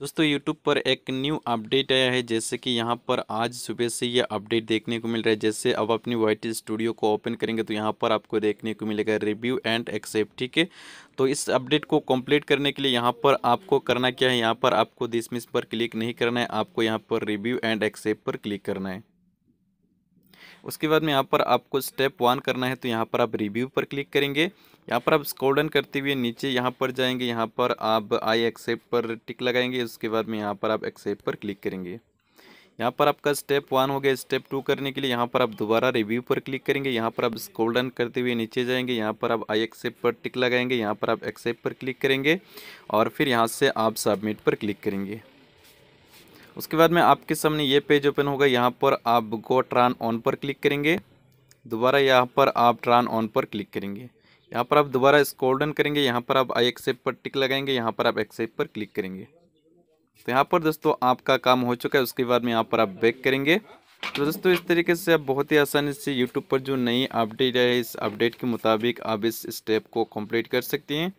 दोस्तों यूट्यूब पर एक न्यू अपडेट आया है जैसे कि यहाँ पर आज सुबह से ये अपडेट देखने को मिल रहा है जैसे अब अपनी वाइट स्टूडियो को ओपन करेंगे तो यहाँ पर आपको देखने को मिलेगा रिव्यू एंड एक्सेप्ट ठीक है तो इस अपडेट को कंप्लीट करने के लिए यहाँ पर आपको करना क्या है यहाँ पर आपको दिसमिस पर क्लिक नहीं करना है आपको यहाँ पर रिव्यू एंड एक्सेप्ट पर क्लिक करना है उसके बाद में यहाँ पर आपको स्टेप वन करना है तो यहाँ पर आप रिव्यू पर क्लिक करेंगे यहाँ पर आप स्कोडन करते हुए नीचे यहाँ पर जाएंगे यहाँ पर आप आई एक्सेप्ट पर टिक लगाएंगे उसके बाद में यहाँ पर आप एक्सेप्ट पर क्लिक करेंगे यहाँ पर आपका स्टेप वन हो गया स्टेप टू करने के लिए यहाँ पर आप दोबारा रिव्यू पर क्लिक करेंगे यहाँ पर आप स्कोल्डन करते हुए नीचे जाएंगे यहाँ पर आप आई एक्सेप्ट पर टिक लगाएंगे यहाँ पर आप एक्सेप्ट पर क्लिक करेंगे और फिर यहाँ से आप सबमिट पर क्लिक करेंगे उसके बाद में आपके सामने ये पेज ओपन होगा यहाँ पर आप गो ट्रान ऑन पर क्लिक करेंगे दोबारा यहाँ पर आप ट्रान ऑन पर क्लिक करेंगे यहाँ पर आप दोबारा स्क्रॉल डाउन करेंगे यहाँ पर आप आई एक्सेप्ट पर टिक लगाएंगे यहाँ पर आप एक्सेप्ट पर क्लिक करेंगे तो यहाँ पर दोस्तों आपका काम हो चुका है उसके बाद में यहाँ पर आप बैक करेंगे तो दोस्तों इस तरीके से आप बहुत ही आसानी से यूट्यूब पर जो नई अपडेट है इस अपडेट के मुताबिक आप इस स्टेप को कंप्लीट कर सकते हैं